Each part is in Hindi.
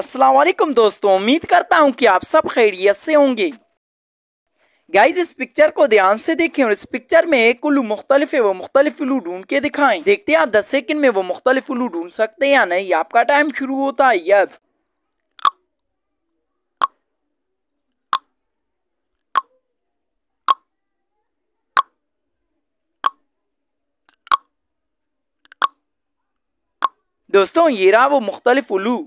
अस्सलाम वालेकुम दोस्तों उम्मीद करता हूँ कि आप सब खैरियत से होंगे गाइज इस पिक्चर को ध्यान से देखें और इस पिक्चर में एक उल्लू मुख्तलिफ है वो मुख्तलिफ उल्लू ढूंढ के दिखाएं देखते हैं आप दस सेकंड में वो मुख्तलिफ उल्लू ढूंढ सकते हैं या नहीं आपका टाइम शुरू होता है अब दोस्तों ये रहा वो मुख्तलिफ उल्लू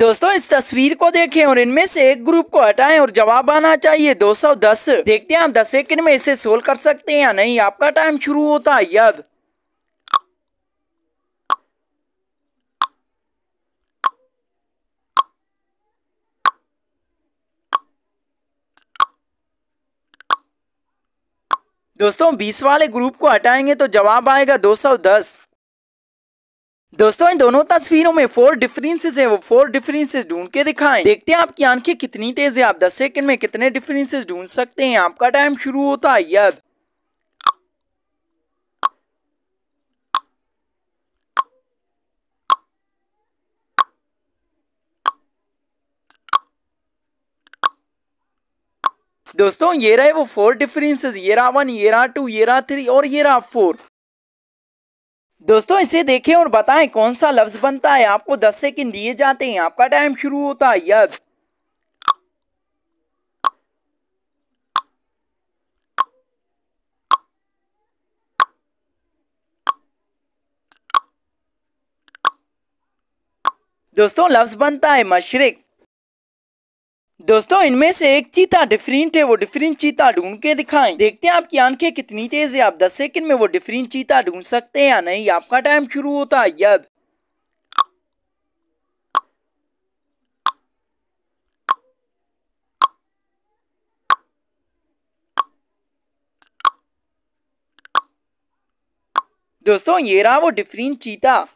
दोस्तों इस तस्वीर को देखें और इनमें से एक ग्रुप को हटाएं और जवाब आना चाहिए 210 देखते हैं आप दस सेकंड में इसे सोल्व कर सकते हैं या नहीं आपका टाइम शुरू होता है यद दोस्तों बीस वाले ग्रुप को हटाएंगे तो जवाब आएगा 210 दोस्तों इन दोनों तस्वीरों में फोर डिफरेंसेस है वो फोर डिफरेंसेस ढूंढ के दिखाएं देखते हैं आपकी आंखें कितनी तेज है आप 10 सेकंड में कितने डिफरेंसेस ढूंढ सकते हैं आपका टाइम शुरू होता है यद दोस्तों ये रहे वो फोर डिफरेंसेस ये रहा वन ये रहा टू ये रहा थ्री और ये रहा फोर दोस्तों इसे देखें और बताएं कौन सा लफ्ज बनता है आपको दस सेकंड दिए जाते हैं आपका टाइम शुरू होता है यद दोस्तों लफ्ज बनता है मशरक दोस्तों इनमें से एक चीता डिफरेंट है वो डिफरेंट चीता ढूंढ के दिखाएं देखते हैं आपकी आंखें कितनी तेज है आप 10 सेकंड में वो डिफरेंट चीता ढूंढ सकते हैं या नहीं आपका टाइम शुरू होता है यद दोस्तों ये रहा वो डिफरेंट चीता